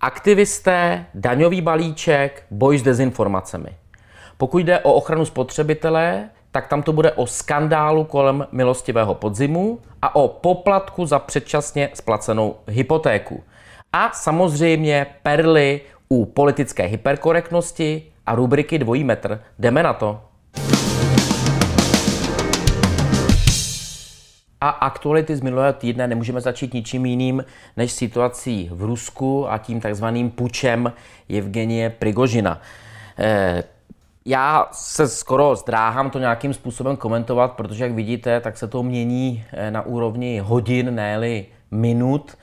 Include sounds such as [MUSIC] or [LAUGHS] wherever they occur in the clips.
Aktivisté, daňový balíček, boj s dezinformacemi. Pokud jde o ochranu spotřebitele, tak tam to bude o skandálu kolem milostivého podzimu a o poplatku za předčasně splacenou hypotéku. A samozřejmě perly u politické hyperkorektnosti a rubriky dvojí metr. Jdeme na to. A aktuality z minulého týdne nemůžeme začít ničím jiným než situací v Rusku a tím takzvaným pučem Evgenie Prigožina. Eh, já se skoro zdráhám to nějakým způsobem komentovat, protože jak vidíte, tak se to mění eh, na úrovni hodin, ne minut.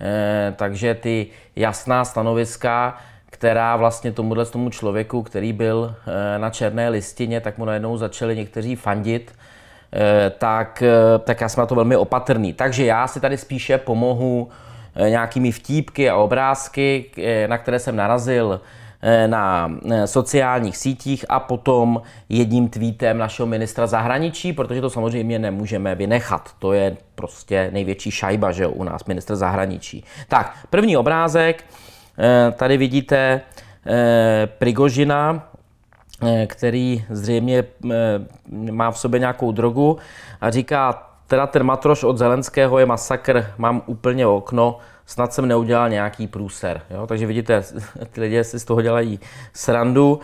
Eh, takže ty jasná stanoviska, která vlastně tomuhle tomu člověku, který byl na černé listině, tak mu najednou začali někteří fandit Eh, tak, eh, tak já jsem na to velmi opatrný. Takže já si tady spíše pomohu eh, nějakými vtípky a obrázky, na které jsem narazil na sociálních sítích a potom jedním tweetem našeho ministra zahraničí, protože to samozřejmě nemůžeme vynechat. To je prostě největší šajba, že u nás ministr zahraničí. Tak, první obrázek. Tady vidíte Prigožina, Eh, který zřejmě eh, má v sobě nějakou drogu a říká, teda ten matroš od Zelenského je masakr, mám úplně okno, snad jsem neudělal nějaký průser. Jo? Takže vidíte, [LAUGHS] ty lidé si z toho dělají srandu.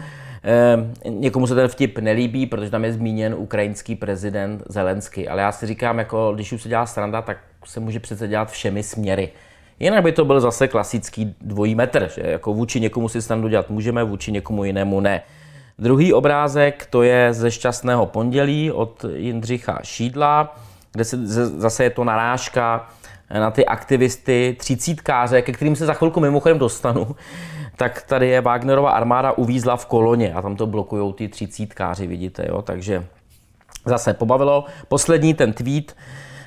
Eh, někomu se ten vtip nelíbí, protože tam je zmíněn ukrajinský prezident Zelenský. Ale já si říkám, jako, když už se dělá sranda, tak se může přece dělat všemi směry. Jinak by to byl zase klasický dvojí metr, že jako vůči někomu si srandu dělat můžeme, vůči někomu jinému ne. Druhý obrázek to je ze Šťastného pondělí od Jindřicha Šídla, kde se, zase je to narážka na ty aktivisty třicítkáře, ke kterým se za chvilku mimochodem dostanu, [LAUGHS] tak tady je Wagnerova armáda uvízla v koloně a tam to blokují ty třicítkáři, vidíte, jo, takže zase pobavilo. Poslední ten tweet,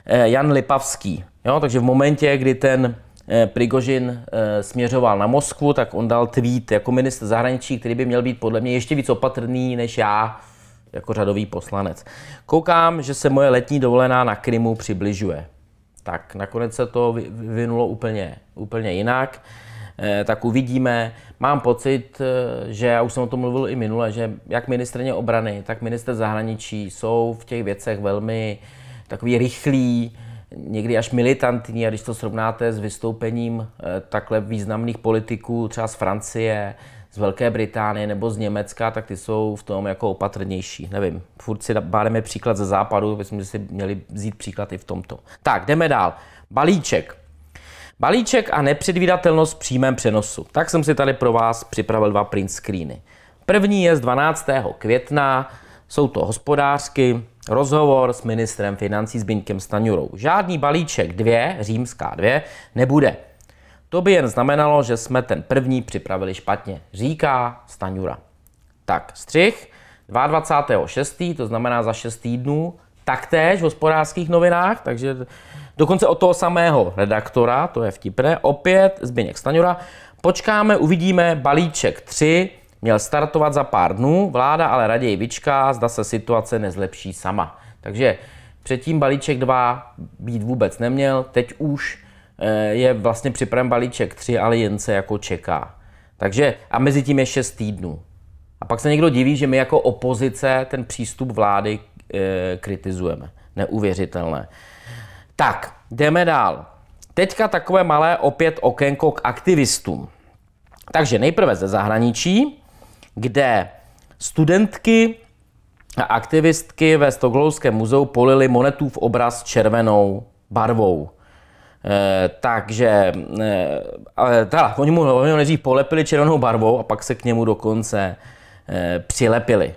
eh, Jan Lipavský, jo, takže v momentě, kdy ten Eh, Prigožin eh, směřoval na Moskvu, tak on dal tweet jako ministr zahraničí, který by měl být podle mě ještě víc opatrný než já jako řadový poslanec. Koukám, že se moje letní dovolená na Krymu přibližuje. Tak nakonec se to vyvinulo úplně, úplně jinak. Eh, tak uvidíme. Mám pocit, že já už jsem o tom mluvil i minule, že jak ministrně obrany, tak minister zahraničí jsou v těch věcech velmi takový rychlý, někdy až militantní a když to srovnáte s vystoupením eh, takhle významných politiků třeba z Francie, z Velké Británie nebo z Německa, tak ty jsou v tom jako opatrnější. Nevím, furt si bádeme příklad ze západu, myslím, že si měli vzít příklad i v tomto. Tak, jdeme dál. Balíček. Balíček a nepředvídatelnost v přímém přenosu. Tak jsem si tady pro vás připravil dva print screeny. První je z 12. května, jsou to hospodářky, rozhovor s ministrem financí Zbyňkem Staňurou. Žádný balíček dvě, římská dvě, nebude. To by jen znamenalo, že jsme ten první připravili špatně, říká Staňura. Tak, střih 22.6., to znamená za 6 týdnů, taktéž v hospodářských novinách, takže dokonce od toho samého redaktora, to je vtipné, opět Zbyněk Staňura. Počkáme, uvidíme balíček 3, Měl startovat za pár dnů, vláda ale raději vyčká, zda se situace nezlepší sama. Takže předtím balíček 2 být vůbec neměl, teď už eh, je vlastně připraven balíček 3, ale jen se jako čeká. Takže a mezi tím je 6 týdnů. A pak se někdo diví, že my jako opozice ten přístup vlády eh, kritizujeme. Neuvěřitelné. Tak, jdeme dál. Teďka takové malé opět okénko k aktivistům. Takže nejprve ze zahraničí kde studentky a aktivistky ve Stokholmském muzeu polili v obraz červenou barvou. E, takže e, ta, oni, mu, oni nejdřív polepili červenou barvou a pak se k němu dokonce e, přilepili.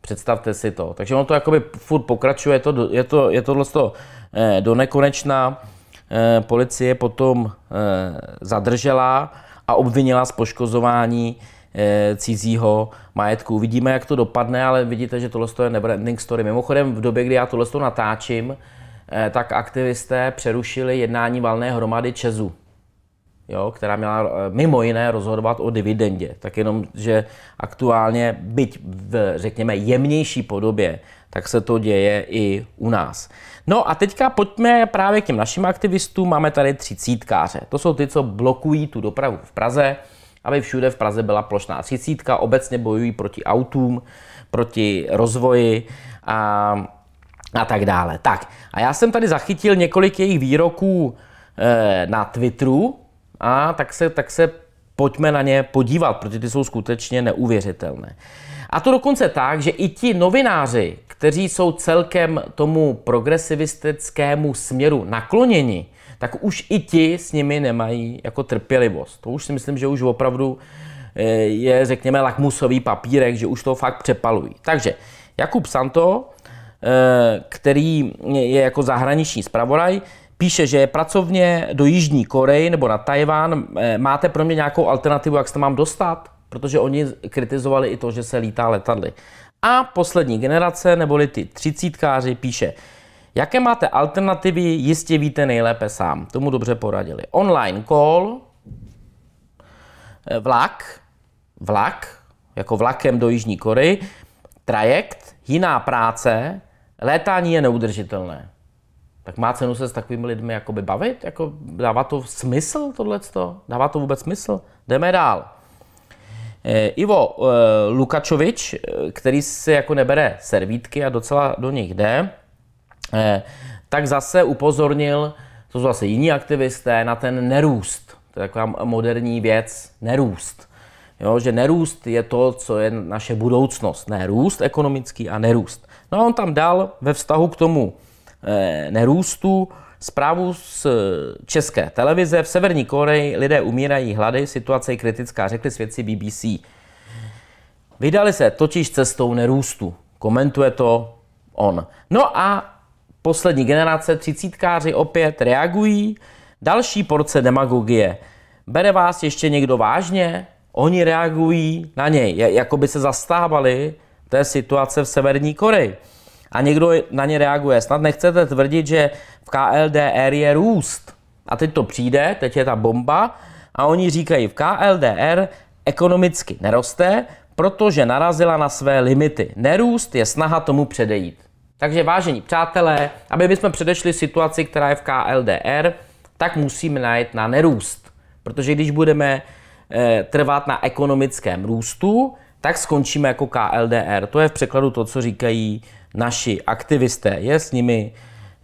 Představte si to. Takže ono to jakoby furt pokračuje, je to, je to, je to to, e, do nekonečna. E, policie potom e, zadržela a obvinila z poškozování Eh, cizího majetku. Uvidíme, jak to dopadne, ale vidíte, že tohle je neverending story. Mimochodem, v době, kdy já tohle natáčím, eh, tak aktivisté přerušili jednání valné hromady Čezu, jo, která měla eh, mimo jiné rozhodovat o dividendě. Tak jenom, že aktuálně, byť v, řekněme, jemnější podobě, tak se to děje i u nás. No a teďka pojďme právě k těm našim aktivistům. Máme tady třicítkáře. To jsou ty, co blokují tu dopravu v Praze aby všude v Praze byla plošná třicítka. Obecně bojují proti autům, proti rozvoji a, a tak dále. Tak a já jsem tady zachytil několik jejich výroků e, na Twitteru a tak se, tak se pojďme na ně podívat, protože ty jsou skutečně neuvěřitelné. A to dokonce tak, že i ti novináři, kteří jsou celkem tomu progresivistickému směru nakloněni, tak už i ti s nimi nemají jako trpělivost. To už si myslím, že už opravdu eh, je, řekněme, lakmusový papírek, že už to fakt přepalují. Takže Jakub Santo, eh, který je jako zahraniční zpravodaj, píše, že pracovně do Jižní Koreji nebo na Tajván. Eh, máte pro mě nějakou alternativu, jak se mám dostat? Protože oni kritizovali i to, že se lítá letadly. A poslední generace, neboli ty třicítkáři, píše, Jaké máte alternativy, jistě víte nejlépe sám. Tomu dobře poradili. Online call, eh, vlak, vlak, jako vlakem do Jižní Kory, trajekt, jiná práce, létání je neudržitelné. Tak má cenu se s takovými lidmi jakoby bavit? Jako dává to smysl tohleto? Dává to vůbec smysl? Jdeme dál. Eh, Ivo eh, Lukačovič, který si jako nebere servítky a docela do nich jde, Eh, tak zase upozornil, to jsou zase jiní aktivisté, na ten nerůst. To je taková moderní věc, nerůst. Jo, že nerůst je to, co je naše budoucnost. Ne růst ekonomický a nerůst. No a on tam dal ve vztahu k tomu e, nerůstu zprávu z české televize. V Severní Koreji lidé umírají hlady, situace je kritická, řekli svědci BBC. Vydali se totiž cestou nerůstu. Komentuje to on. No a Poslední generace třicítkáři opět reagují. Další porce demagogie. Bere vás ještě někdo vážně? Oni reagují na něj, jako by se zastávali té situace v Severní Koreji. A někdo na ně reaguje. Snad nechcete tvrdit, že v KLDR je růst. A teď to přijde, teď je ta bomba a oni říkají, v KLDR ekonomicky neroste, protože narazila na své limity. Nerůst je snaha tomu předejít. Takže vážení přátelé, aby bychom předešli situaci, která je v KLDR, tak musíme najít na nerůst. Protože když budeme e, trvat na ekonomickém růstu, tak skončíme jako KLDR. To je v překladu to, co říkají naši aktivisté. Je s nimi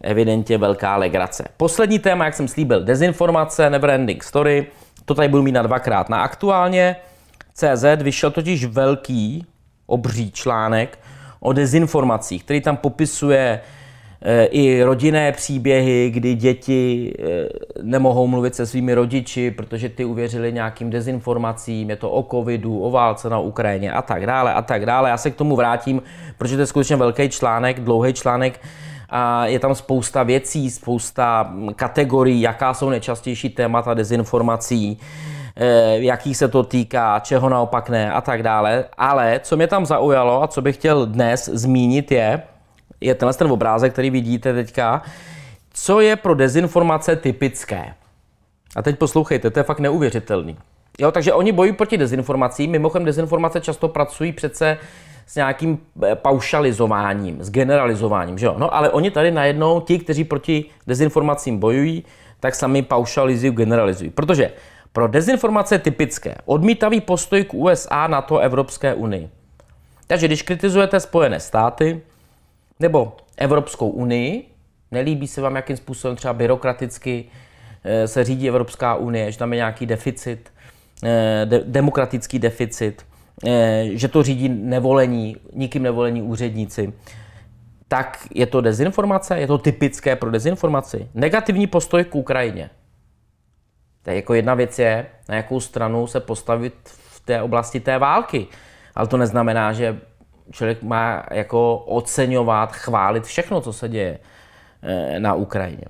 evidentně velká legrace. Poslední téma, jak jsem slíbil, dezinformace, ending story. To tady budu mít na dvakrát. Na aktuálně CZ vyšel totiž velký, obří článek o dezinformacích, který tam popisuje eh, i rodinné příběhy, kdy děti eh, nemohou mluvit se svými rodiči, protože ty uvěřili nějakým dezinformacím, je to o covidu, o válce na Ukrajině a tak dále a tak dále. Já se k tomu vrátím, protože to je skutečně velký článek, dlouhý článek a je tam spousta věcí, spousta hm, kategorií, jaká jsou nejčastější témata dezinformací. Eh, jaký se to týká, čeho naopak ne a tak dále. Ale co mě tam zaujalo a co bych chtěl dnes zmínit je, je tenhle ten obrázek, který vidíte teďka, co je pro dezinformace typické. A teď poslouchejte, to je fakt neuvěřitelný. Jo, takže oni bojují proti dezinformacím. Mimochodem, dezinformace často pracují přece s nějakým eh, paušalizováním, s generalizováním, že jo? No ale oni tady najednou, ti, kteří proti dezinformacím bojují, tak sami paušalizují, generalizují. Protože pro dezinformace typické odmítavý postoj k USA, NATO, Evropské unii. Takže když kritizujete Spojené státy nebo Evropskou unii, nelíbí se vám, jakým způsobem třeba byrokraticky eh, se řídí Evropská unie, že tam je nějaký deficit, eh, de- demokratický deficit, eh, že to řídí nevolení, nikým nevolení úředníci, tak je to dezinformace, je to typické pro dezinformaci. Negativní postoj k Ukrajině. To je jako jedna věc je, na jakou stranu se postavit v té oblasti té války. Ale to neznamená, že člověk má jako oceňovat, chválit všechno, co se děje eh, na Ukrajině.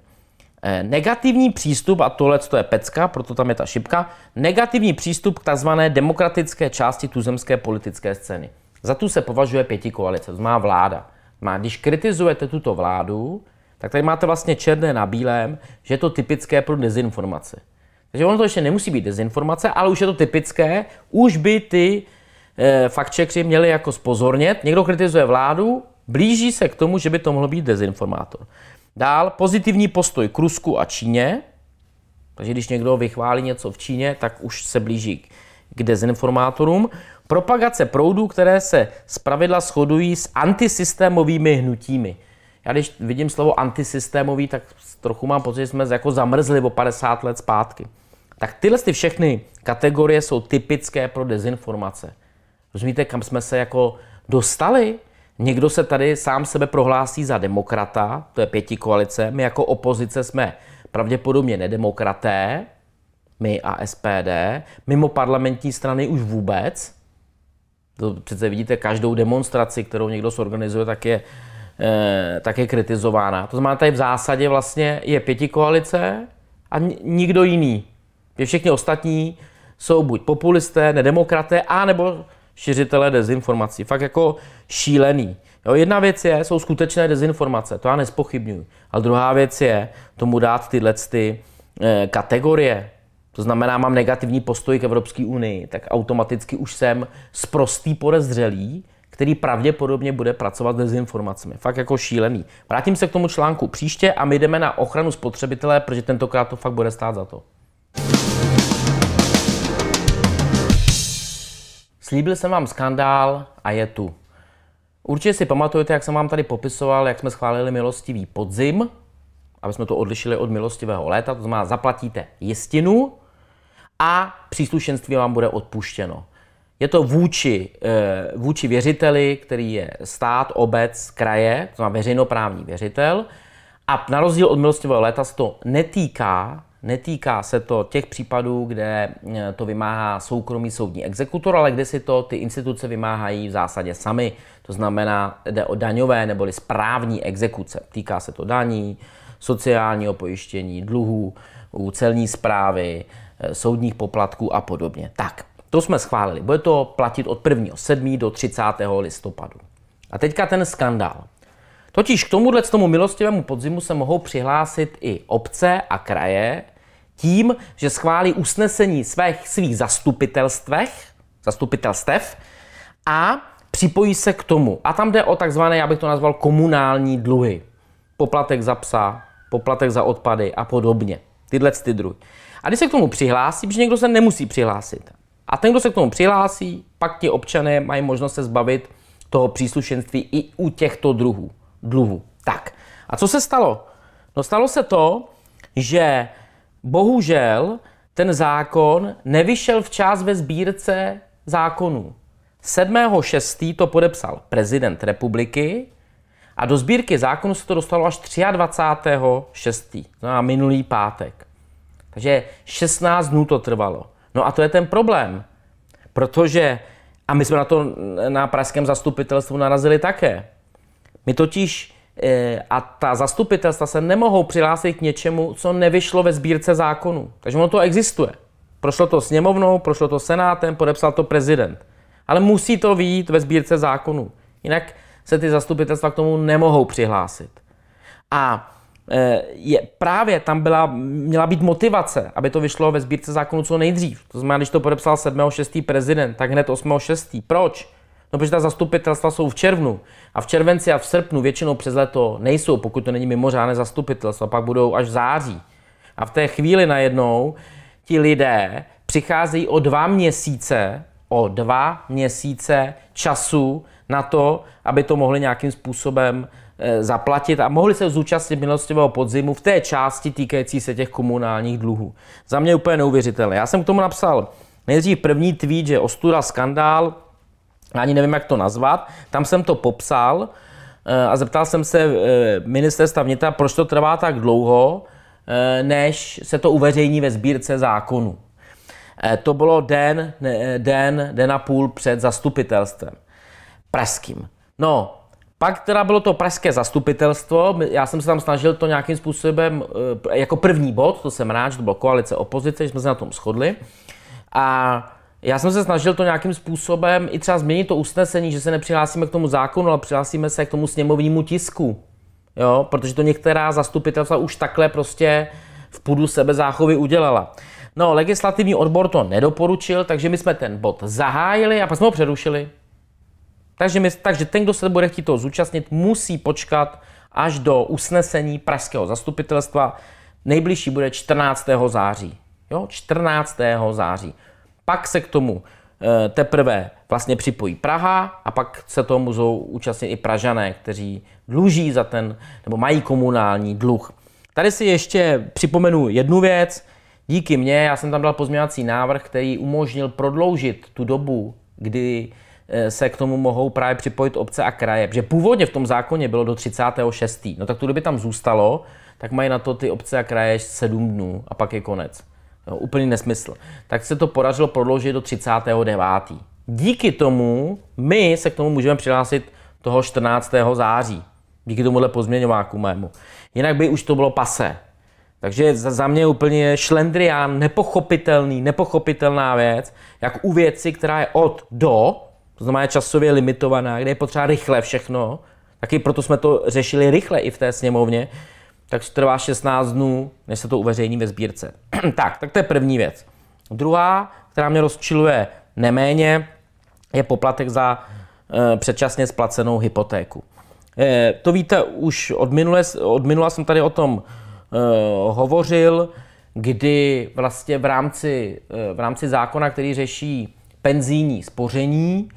Eh, negativní přístup, a tohle to je pecka, proto tam je ta šipka, negativní přístup k tzv. demokratické části tuzemské politické scény. Za tu se považuje pěti koalice, to má vláda. Má, když kritizujete tuto vládu, tak tady máte vlastně černé na bílém, že je to typické pro dezinformace. Takže ono to ještě nemusí být dezinformace, ale už je to typické, už by ty e, eh, faktčekři měli jako spozornět. Někdo kritizuje vládu, blíží se k tomu, že by to mohlo být dezinformátor. Dál pozitivní postoj k Rusku a Číně. Takže když někdo vychválí něco v Číně, tak už se blíží k dezinformátorům. Propagace proudů, které se zpravidla shodují s antisystémovými hnutími já když vidím slovo antisystémový, tak trochu mám pocit, že jsme jako zamrzli o 50 let zpátky. Tak tyhle ty všechny kategorie jsou typické pro dezinformace. Rozumíte, kam jsme se jako dostali? Někdo se tady sám sebe prohlásí za demokrata, to je pěti koalice. My jako opozice jsme pravděpodobně nedemokraté, my a SPD, mimo parlamentní strany už vůbec. To přece vidíte, každou demonstraci, kterou někdo sorganizuje, tak je Eh, také kritizována. To znamená, tady v zásadě vlastně je pěti koalice a nikdo jiný. Je všechny ostatní jsou buď populisté, nedemokraté, a nebo šiřitelé dezinformací. Fakt jako šílený. Jo, jedna věc je, jsou skutečné dezinformace, to já nespochybnuju. Ale druhá věc je tomu dát tyhle ty, e, kategorie. To znamená, mám negativní postoj k Evropské unii, tak automaticky už jsem zprostý podezřelý, který pravděpodobně bude pracovat s dezinformacemi. Fakt jako šílený. Vrátím se k tomu článku příště a my jdeme na ochranu spotřebitele, protože tentokrát to fakt bude stát za to. Slíbil jsem vám skandál a je tu. Určitě si pamatujete, jak jsem vám tady popisoval, jak jsme schválili milostivý podzim, aby jsme to odlišili od milostivého léta, to znamená zaplatíte jistinu a příslušenství vám bude odpuštěno. Je to vůči, eh, vůči věřiteli, který je stát, obec, kraje, to znamená veřejnoprávní věřitel. A na rozdíl od milostivého léta se to netýká, netýká se to těch případů, kde eh, to vymáhá soukromý soudní exekutor, ale kde si to ty instituce vymáhají v zásadě sami. To znamená, jde o daňové neboli správní exekuce. Týká se to daní, sociálního pojištění, dluhů, celní zprávy, eh, soudních poplatků a podobně. Tak, to jsme schválili. Bude to platit od 1. 7. do 30. listopadu. A teďka ten skandál. Totiž k tomuhle tomu milostivému podzimu se mohou přihlásit i obce a kraje tím, že schválí usnesení svých, svých zastupitelstvech, zastupitelstev a připojí se k tomu. A tam jde o takzvané, já bych to nazval, komunální dluhy. Poplatek za psa, poplatek za odpady a podobně. Tyhle ty druhy. A když se k tomu přihlásí, že někdo se nemusí přihlásit, a ten, kdo se k tomu přihlásí, pak ti občané mají možnost se zbavit toho příslušenství i u těchto druhů, dluhů. Tak, a co se stalo? No stalo se to, že bohužel ten zákon nevyšel včas ve sbírce zákonů. 7.6. to podepsal prezident republiky a do sbírky zákonů se to dostalo až 23.6. na minulý pátek. Takže 16 dnů to trvalo. No a to je ten problém, protože, a my jsme na to na pražském zastupitelstvu narazili také, my totiž eh, a ta zastupitelstva se nemohou přihlásit k něčemu, co nevyšlo ve sbírce zákonů. Takže ono to existuje. Prošlo to sněmovnou, prošlo to senátem, podepsal to prezident. Ale musí to výjít ve sbírce zákonů. Jinak se ty zastupitelstva k tomu nemohou přihlásit. A Eh, je, právě tam byla, měla být motivace, aby to vyšlo ve sbírce zákonu co nejdřív. To znamená, když to podepsal 7.6. prezident, tak hned 8.6. Proč? No, protože ta zastupitelstva jsou v červnu a v červenci a v srpnu většinou přes leto nejsou, pokud to není mimořádné zastupitelstvo, pak budou až v září. A v té chvíli najednou ti lidé přicházejí o dva měsíce, o dva měsíce času na to, aby to mohli nějakým způsobem Eh, zaplatit a mohli se zúčastnit milostivého podzimu v té části týkající se těch komunálních dluhů. Za mě úplně neuvěřitelné. Já jsem k tomu napsal nejdřív první tweet, že ostuda skandál, ani nevím, jak to nazvat, tam jsem to popsal eh, a zeptal jsem se eh, ministerstva vnitra, proč to trvá tak dlouho, než se to uveřejní ve sbírce zákonů. To bylo den, den, den a půl před zastupitelstvem pražským. No, pak teda bylo to pražské zastupitelstvo, já jsem se tam snažil to nějakým způsobem, eh, jako první bod, to jsem rád, že to bylo koalice opozice, že jsme se na tom shodli. A já jsem se snažil to nějakým způsobem i třeba změnit to usnesení, že se nepřihlásíme k tomu zákonu, ale přihlásíme se k tomu sněmovnímu tisku. Jo, protože to některá zastupitelstva už takhle prostě v půdu sebezáchovy udělala. No, legislativní odbor to nedoporučil, takže my jsme ten bod zahájili a pak jsme ho přerušili. Takže, my, takže ten, kdo se bude chtít toho zúčastnit, musí počkat až do usnesení pražského zastupitelstva. Nejbližší bude 14. září. Jo, 14. září. Pak se k tomu e, teprve vlastně připojí Praha a pak se toho můžou účastnit i Pražané, kteří dluží za ten, nebo mají komunální dluh. Tady si ještě připomenu jednu věc. Díky mně, já jsem tam dal pozměňovací návrh, který umožnil prodloužit tu dobu, kdy Eh, se k tomu mohou právě připojit obce a kraje. Protože původně v tom zákoně bylo do 36. No tak to, kdyby tam zůstalo, tak mají na to ty obce a kraje 7 dnů a pak je konec. No, úplný nesmysl. Tak se to podařilo prodloužit do 39. Díky tomu my se k tomu můžeme přihlásit toho 14. září. Díky tomuhle pozměňováku mému. Jinak by už to bylo pase. Takže za, mě mě úplně šlendrián, nepochopitelný, nepochopitelná věc, jak u věci, která je od do, to znamená časově limitovaná, kde je potřeba rychle všechno, taky proto jsme to řešili rychle i v té sněmovně, tak trvá 16 dnů, než se to uveřejní ve sbírce. [CLEARS THROAT] tak, tak to je první věc. Druhá, která mě rozčiluje neméně, je poplatek za e, předčasně splacenou hypotéku. E, to víte, už od, minule, od minula jsem tady o tom e, hovořil, kdy vlastně v rámci, e, v rámci zákona, který řeší penzijní spoření,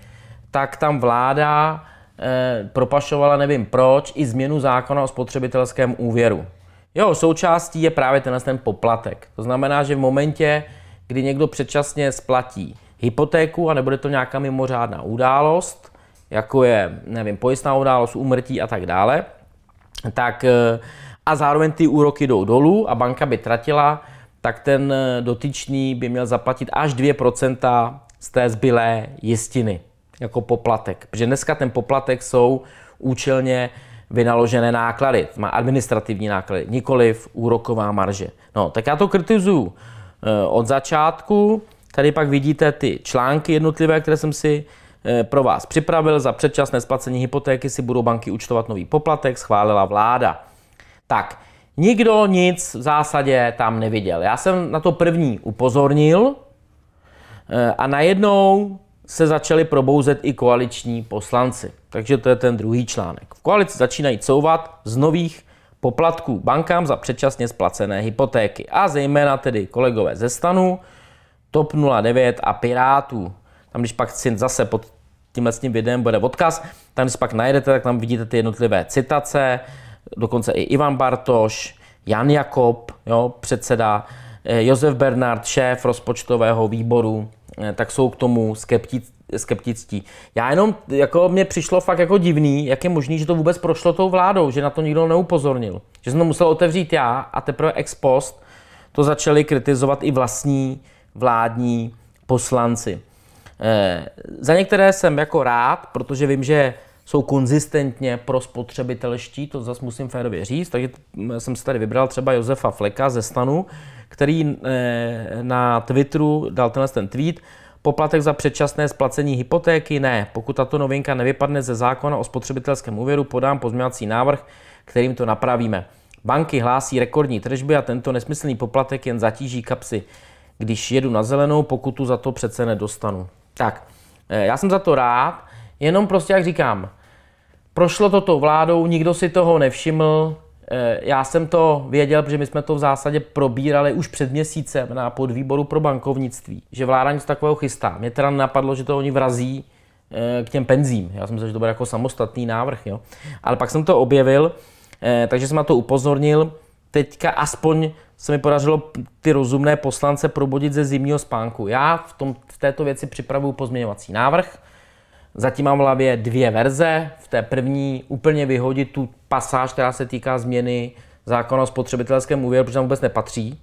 tak tam vláda eh, propašovala, nevím proč, i změnu zákona o spotřebitelském úvěru. Jeho součástí je právě tenhle ten poplatek. To znamená, že v momentě, kdy někdo předčasně splatí hypotéku a nebude to nějaká mimořádná událost, jako je, nevím, pojistná událost, úmrtí a tak dále, tak eh, a zároveň ty úroky jdou dolů a banka by tratila, tak ten eh, dotyčný by měl zaplatit až 2% z té zbylé jistiny jako poplatek. Protože dneska ten poplatek jsou účelně vynaložené náklady, má administrativní náklady, nikoliv úroková marže. No, tak já to kritizuju eh, od začátku. Tady pak vidíte ty články jednotlivé, které jsem si eh, pro vás připravil. Za předčasné splacení hypotéky si budou banky účtovat nový poplatek, schválila vláda. Tak, nikdo nic v zásadě tam neviděl. Já jsem na to první upozornil eh, a najednou se začali probouzet i koaliční poslanci. Takže to je ten druhý článek. V koalici začínají couvat z nových poplatků bankám za předčasně splacené hypotéky a zejména tedy kolegové ze stanu, TOP 09 a Pirátů. Tam, když pak si zase pod tímhle tím videem bude odkaz, tam, když pak najdete, tak tam vidíte ty jednotlivé citace, dokonce i Ivan Bartoš, Jan Jakob, jo, předseda, eh, Josef Bernard, šéf rozpočtového výboru, Eh, tak jsou k tomu skeptic, skeptický. Já jenom, jako mě přišlo fakt jako divný, jak je možný, že to vůbec prošlo tou vládou, že na to nikdo neupozornil. Že jsem to musel otevřít já a teprve ex post to začali kritizovat i vlastní vládní poslanci. Eh, za některé jsem jako rád, protože vím, že jsou konzistentně pro spotřebitelští, to zase musím férově říct. Takže jsem si tady vybral třeba Josefa Fleka ze stanu, který e, na Twitteru dal tenhle ten tweet. Poplatek za předčasné splacení hypotéky? Ne. Pokud tato novinka nevypadne ze zákona o spotřebitelském úvěru, podám pozměňovací návrh, kterým to napravíme. Banky hlásí rekordní tržby a tento nesmyslný poplatek jen zatíží kapsy. Když jedu na zelenou, pokutu za to přece nedostanu. Tak, e, já jsem za to rád, jenom prostě, jak říkám, Prošlo to tou vládou, nikdo si toho nevšiml. Eh, já jsem to věděl, protože my jsme to v zásadě probírali už před měsícem na podvýboru pro bankovnictví, že vláda něco takového chystá. Mě teda napadlo, že to oni vrazí eh, k těm penzím. Já jsem myslel, že to bude jako samostatný návrh, jo. Ale pak jsem to objevil, eh, takže jsem na to upozornil. Teďka aspoň se mi podařilo ty rozumné poslance probudit ze zimního spánku. Já v, tom, v této věci připravuju pozměňovací návrh, Zatím mám v hlavě dvě verze. V té první úplně vyhodit tu pasáž, která se týká změny zákona o spotřebitelském úvěru, protože tam vůbec nepatří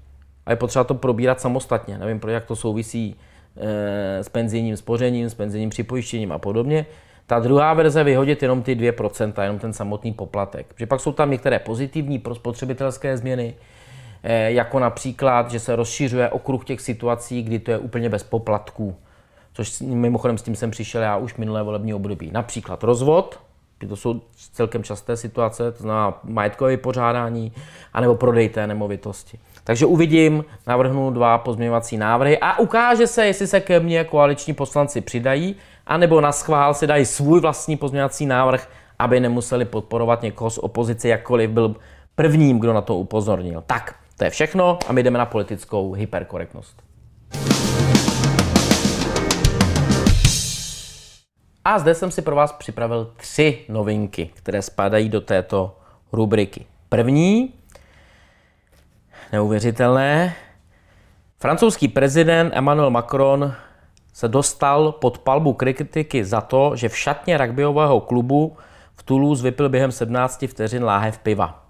a je potřeba to probírat samostatně. Nevím, jak to souvisí e, s penzijním spořením, s penzijním připojištěním a podobně. Ta druhá verze vyhodit jenom ty 2%, jenom ten samotný poplatek. Protože pak jsou tam některé pozitivní pro spotřebitelské změny, e, jako například, že se rozšiřuje okruh těch situací, kdy to je úplně bez poplatků což mimochodem s tím jsem přišel já už minulé volební období. Například rozvod, to jsou celkem časté situace, to znamená majetkové pořádání, anebo prodej té nemovitosti. Takže uvidím, navrhnu dva pozměňovací návrhy a ukáže se, jestli se ke mně koaliční poslanci přidají, anebo na schvál si dají svůj vlastní pozměňovací návrh, aby nemuseli podporovat někoho z opozice, jakkoliv byl prvním, kdo na to upozornil. Tak, to je všechno a my jdeme na politickou hyperkorektnost. A zde jsem si pro vás připravil tři novinky, které spadají do této rubriky. První, neuvěřitelné, francouzský prezident Emmanuel Macron se dostal pod palbu kritiky za to, že v šatně rugbyového klubu v Toulouse vypil během 17 vteřin láhev piva.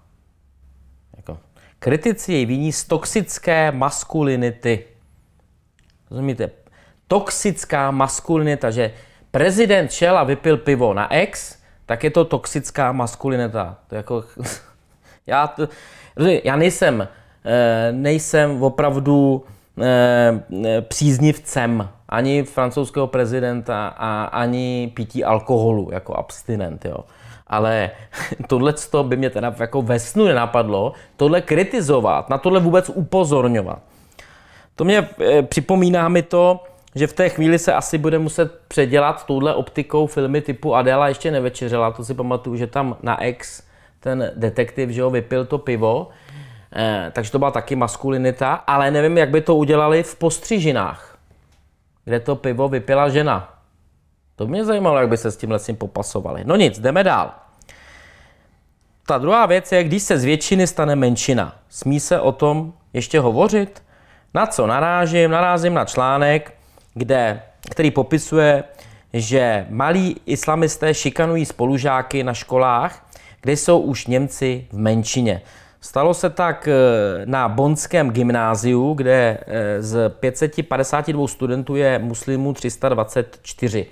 Jako, kritici jej viní z toxické maskulinity. Rozumíte? Toxická maskulinita, že prezident šel a vypil pivo na ex, tak je to toxická maskulinita. To jako, [LAUGHS] já, to, já nejsem, eh, nejsem opravdu eh, příznivcem ani francouzského prezidenta a ani pití alkoholu jako abstinent. Jo. Ale [LAUGHS] tohle by mě teda jako ve snu nenapadlo, tohle kritizovat, na tohle vůbec upozorňovat. To mě eh, připomíná mi to, že v té chvíli se asi bude muset předělat touhle optikou filmy typu Adela ještě nevečeřela, to si pamatuju, že tam na ex ten detektiv, že ho vypil to pivo, eh, takže to byla taky maskulinita, ale nevím, jak by to udělali v postřižinách, kde to pivo vypila žena. To mě zajímalo, jak by se s tím lesím popasovali. No nic, jdeme dál. Ta druhá věc je, když se z většiny stane menšina. Smí se o tom ještě hovořit? Na co narážím? Narázím na článek, kde, který popisuje, že malí islamisté šikanují spolužáky na školách, kde jsou už Němci v menšině. Stalo se tak eh, na Bonském gymnáziu, kde eh, z 552 studentů je muslimů 324.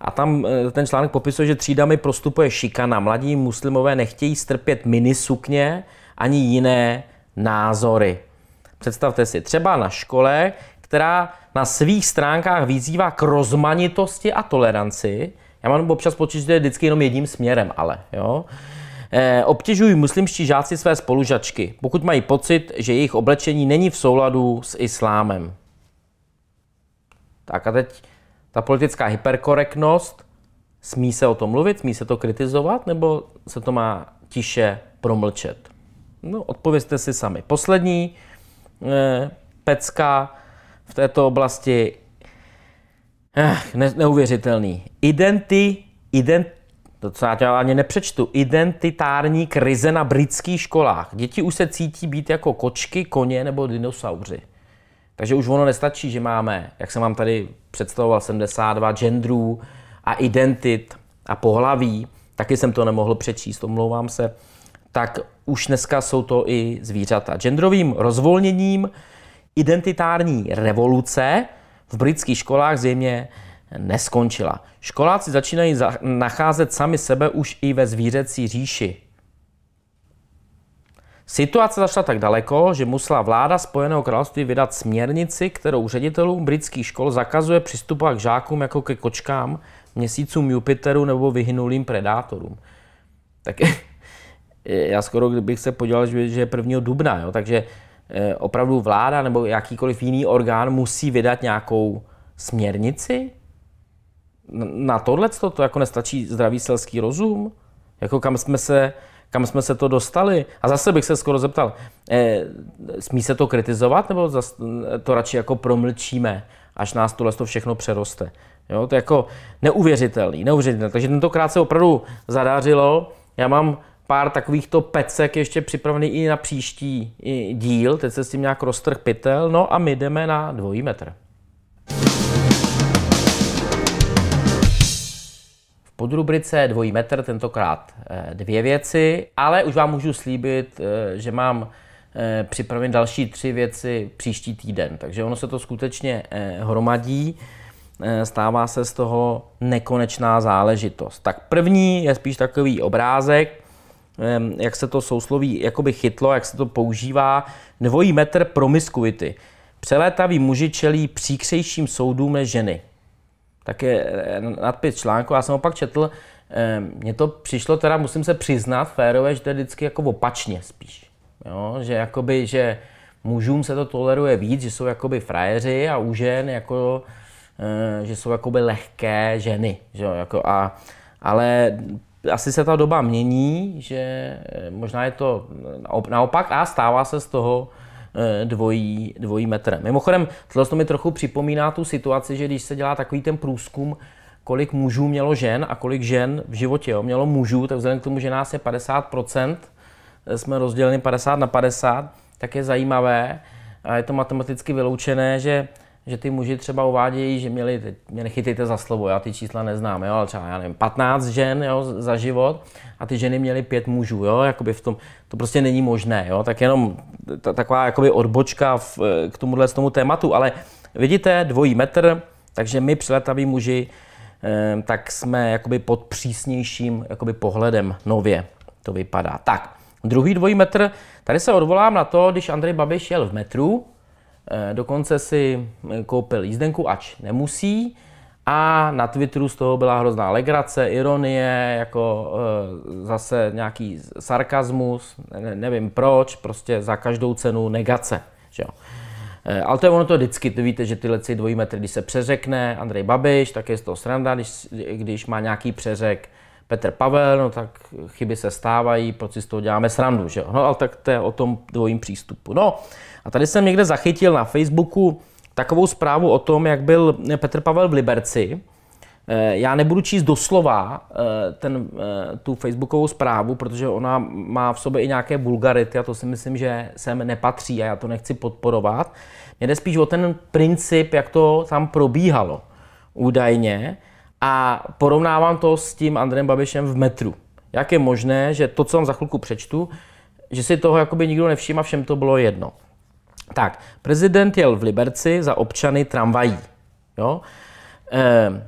A tam eh, ten článek popisuje, že třídami prostupuje šikana. Mladí muslimové nechtějí strpět minisukně ani jiné názory. Představte si, třeba na škole, která na svých stránkách vyzývá k rozmanitosti a toleranci. Já mám občas pocit, že to je vždycky jenom jedním směrem, ale jo. E, obtěžují muslimští žáci své spolužačky, pokud mají pocit, že jejich oblečení není v souladu s islámem. Tak a teď ta politická hyperkorektnost, smí se o tom mluvit, smí se to kritizovat, nebo se to má tiše promlčet? No, odpovězte si sami. Poslední e, pecka v této oblasti Ach, eh, ne, neuvěřitelný. Identi, ident, to co já tě ani nepřečtu, identitární krize na britských školách. Děti už se cítí být jako kočky, koně nebo dinosauři. Takže už ono nestačí, že máme, jak jsem vám tady představoval, 72 genderů a identit a pohlaví, taky jsem to nemohl přečíst, omlouvám se, tak už dneska jsou to i zvířata. Genderovým rozvolněním identitární revoluce v britských školách zřejmě neskončila. Školáci začínají nacházet sami sebe už i ve zvířecí říši. Situace zašla tak daleko, že musela vláda Spojeného království vydat směrnici, kterou ředitelům britských škol zakazuje přistupovat k žákům jako ke kočkám, měsícům Jupiteru nebo vyhynulým predátorům. Tak [LAUGHS] já skoro kdybych se podíval, že je 1. dubna, jo? takže Eh, opravdu vláda nebo jakýkoliv jiný orgán musí vydat nějakou směrnici? Na tohle to, to jako nestačí zdravý selský rozum? Jako kam jsme se, kam jsme se to dostali? A zase bych se skoro zeptal, eh, smí se to kritizovat nebo eh, to radši jako promlčíme, až nás tohle to všechno přeroste? Jo, to je jako neuvěřitelný, neuvěřitelný. Takže tentokrát se opravdu zadářilo. Já mám pár takovýchto pecek ještě připravený i na příští díl. Teď se s tím nějak roztrh pytel. No a my jdeme na dvojí metr. V podrubrice dvojí metr tentokrát eh, dvě věci, ale už vám můžu slíbit, eh, že mám eh, připravit další tři věci příští týden. Takže ono se to skutečně hromadí, stává se z toho nekonečná záležitost. Tak první je spíš takový obrázek, jak se to sousloví jakoby chytlo, jak se to používá. Dvojí metr promiskuity. Přelétaví muži čelí příkřejším soudům než ženy. Tak je eh, nadpis článku, já jsem opak četl, mně to přišlo teda, musím se přiznat férové, že to je vždycky jako opačně spíš. Jo? Že jakoby, že mužům se to toleruje víc, že jsou jakoby frajeři a u žen jako, eh, že jsou jakoby lehké ženy. Že jo? Jako a, ale asi se ta doba mění, že eh, možná je to eh, naopak a stává se z toho eh, dvojí, dvojí metrem. Mimochodem, tohle to mi trochu připomíná tu situaci, že když se dělá takový ten průzkum, kolik mužů mělo žen a kolik žen v životě jo, mělo mužů, tak vzhledem k tomu, že nás je 50%, jsme rozděleni 50 na 50, tak je zajímavé a je to matematicky vyloučené, že že ty muži třeba uvádějí, že měli, teď mě nechytejte za slovo, já ty čísla neznám, jo, ale třeba, já nevím, 15 žen jo, za život a ty ženy měly pět mužů, jo, jakoby v tom, to prostě není možné, jo, tak jenom ta, taková jakoby odbočka v, k tomuhle tomu tématu, ale vidíte, dvojí metr, takže my přiletaví muži, eh, tak jsme jakoby pod přísnějším jakoby pohledem nově to vypadá. Tak, druhý dvojí metr, tady se odvolám na to, když Andrej Babiš jel v metru, Eh, dokonce si eh, koupil jízdenku, ač nemusí. A na Twitteru z toho byla hrozná legrace, ironie, jako e, zase nějaký sarkazmus, ne, nevím proč, prostě za každou cenu negace. Že jo. E, ale to je ono to vždycky, to víte, že tyhle dvojí metry, když se přeřekne Andrej Babiš, tak je z toho sranda, když, když má nějaký přeřek, Petr Pavel, no tak chyby se stávají, proč si z toho děláme srandu, že jo? No ale tak to je o tom dvojím přístupu. No a tady jsem někde zachytil na Facebooku takovou zprávu o tom, jak byl Petr Pavel v Liberci. Eh, já nebudu číst doslova eh, ten, eh, tu facebookovou zprávu, protože ona má v sobě i nějaké vulgarity a to si myslím, že sem nepatří a já to nechci podporovat. Mě jde spíš o ten princip, jak to tam probíhalo údajně a porovnávám to s tím Andrem Babišem v metru. Jak je možné, že to, co vám za chvilku přečtu, že si toho jakoby nikdo nevšiml a všem to bylo jedno. Tak, prezident jel v Liberci za občany tramvají. Jo? Ehm,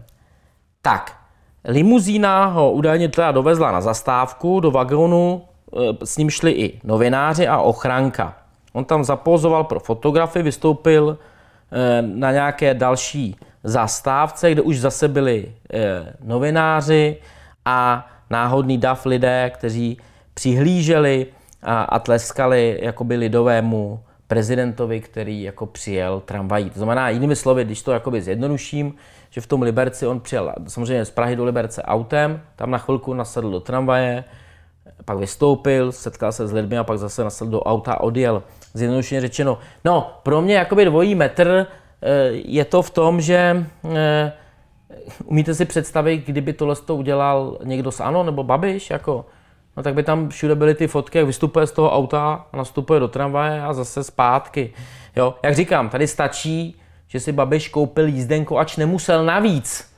tak, limuzína ho údajně teda dovezla na zastávku, do vagónu e, s ním šli i novináři a ochranka. On tam zapozoval pro fotografy, vystoupil e, na nějaké další zastávce, kde už zase byli e, novináři a náhodný dav lidé, kteří přihlíželi a, a tleskali jakoby lidovému prezidentovi, který jako přijel tramvají. To znamená, jinými slovy, když to jakoby zjednoduším, že v tom Liberci on přijel samozřejmě z Prahy do Liberce autem, tam na chvilku nasedl do tramvaje, pak vystoupil, setkal se s lidmi a pak zase nasedl do auta a odjel. Zjednodušeně řečeno, no pro mě jakoby dvojí metr Eh, je to v tom, že eh, umíte si představit, kdyby tohle to udělal někdo s ANO nebo Babiš, jako, no tak by tam všude byly ty fotky, jak vystupuje z toho auta, nastupuje do tramvaje a zase zpátky. Jo? Jak říkám, tady stačí, že si Babiš koupil jízdenku, ač nemusel navíc.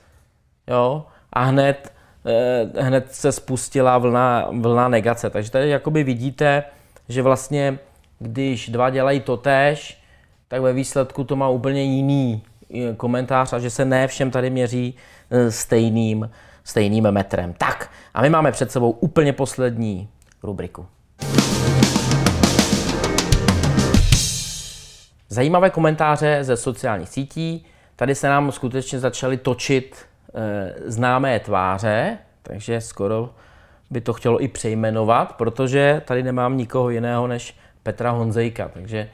Jo? A hned, eh, hned se spustila vlna, vlna negace. Takže tady jakoby vidíte, že vlastně, když dva dělají totéž, tak ve výsledku to má úplně jiný eh, komentář a že se ne všem tady měří eh, stejným, stejným metrem. Tak a my máme před sebou úplně poslední rubriku. Zajímavé komentáře ze sociálních sítí. Tady se nám skutečně začaly točit e, známé tváře, takže skoro by to chtělo i přejmenovat, protože tady nemám nikoho jiného než Petra Honzejka, takže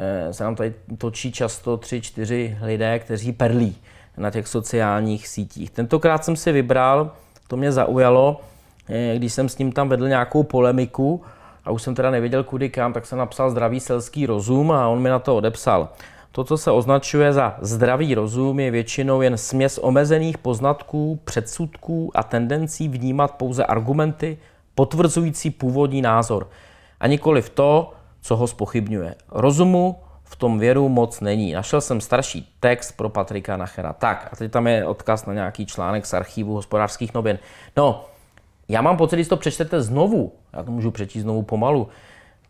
Eh, se nám tady točí často tři, čtyři lidé, kteří perlí na těch sociálních sítích. Tentokrát jsem si vybral, to mě zaujalo, eh, když jsem s ním tam vedl nějakou polemiku a už jsem teda nevěděl kudy kam, tak jsem napsal zdravý selský rozum a on mi na to odepsal. To, co se označuje za zdravý rozum, je většinou jen směs omezených poznatků, předsudků a tendencí vnímat pouze argumenty potvrzující původní názor. A nikoli v to, co ho spochybňuje. Rozumu v tom věru moc není. Našel jsem starší text pro Patrika Nachera. Tak, a teď tam je odkaz na nějaký článek z archivu hospodářských novin. No, já mám pocit, když to přečtete znovu, já to můžu přečíst znovu pomalu,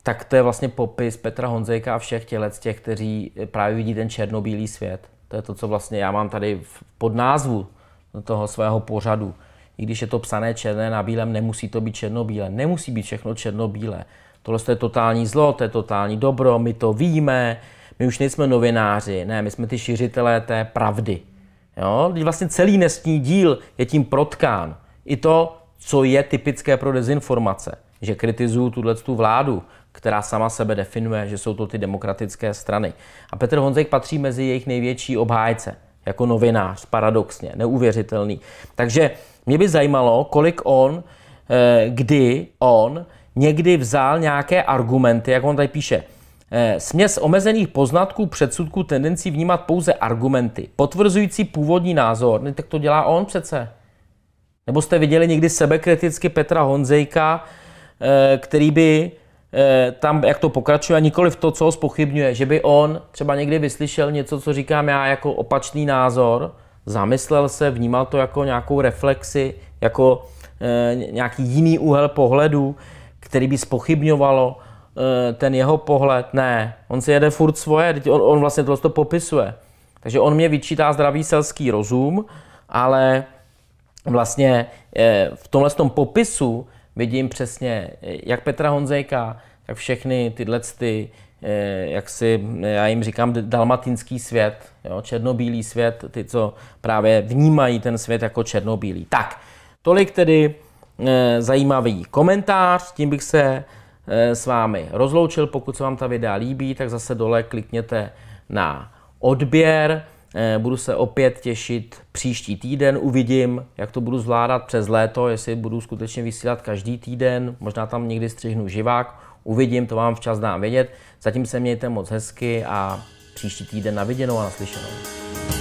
tak to je vlastně popis Petra Honzejka a všech tělec těch, kteří právě vidí ten černobílý svět. To je to, co vlastně já mám tady v podnázvu toho svého pořadu. I když je to psané černé na bílém, nemusí to být černobílé. Nemusí být všechno černobílé tohle je totální zlo, to je totální dobro, my to víme, my už nejsme novináři, ne, my jsme ty šiřitelé té pravdy. Jo? vlastně celý nesní díl je tím protkán. I to, co je typické pro dezinformace, že kritizují tuhle tu vládu, která sama sebe definuje, že jsou to ty demokratické strany. A Petr Honzek patří mezi jejich největší obhájce, jako novinář, paradoxně, neuvěřitelný. Takže mě by zajímalo, kolik on, eh, kdy on někdy vzal nějaké argumenty, jak on tady píše, eh, Směs omezených poznatků, předsudků, tendencí vnímat pouze argumenty, potvrzující původní názor. Ne, tak to dělá on přece. Nebo jste viděli někdy sebekriticky Petra Honzejka, eh, který by eh, tam, jak to pokračuje, a nikoli v to, co ho spochybňuje, že by on třeba někdy vyslyšel něco, co říkám já jako opačný názor, zamyslel se, vnímal to jako nějakou reflexi, jako nějaký jiný úhel pohledu, který by spochybňovalo eh, ten jeho pohled. Ne, on si jede furt svoje, on, on vlastně tohle to popisuje. Takže on mě vyčítá zdravý selský rozum, ale vlastně eh, v tomhle tom popisu vidím přesně eh, jak Petra Honzejka, tak všechny tyhle ty, jak si, já jim říkám, dalmatinský svět, jo, černobílý svět, ty, co právě vnímají ten svět jako černobílý. Tak, tolik tedy Eh, zajímavý komentář, tím bych se eh, s vámi rozloučil. Pokud se vám ta videa líbí, tak zase dole klikněte na odběr. Eh, budu se opět těšit příští týden, uvidím, jak to budu zvládat přes léto, jestli budu skutečně vysílat každý týden, možná tam někdy střihnu živák, uvidím, to vám včas dám vědět. Zatím se mějte moc hezky a příští týden na viděnou a naslyšenou.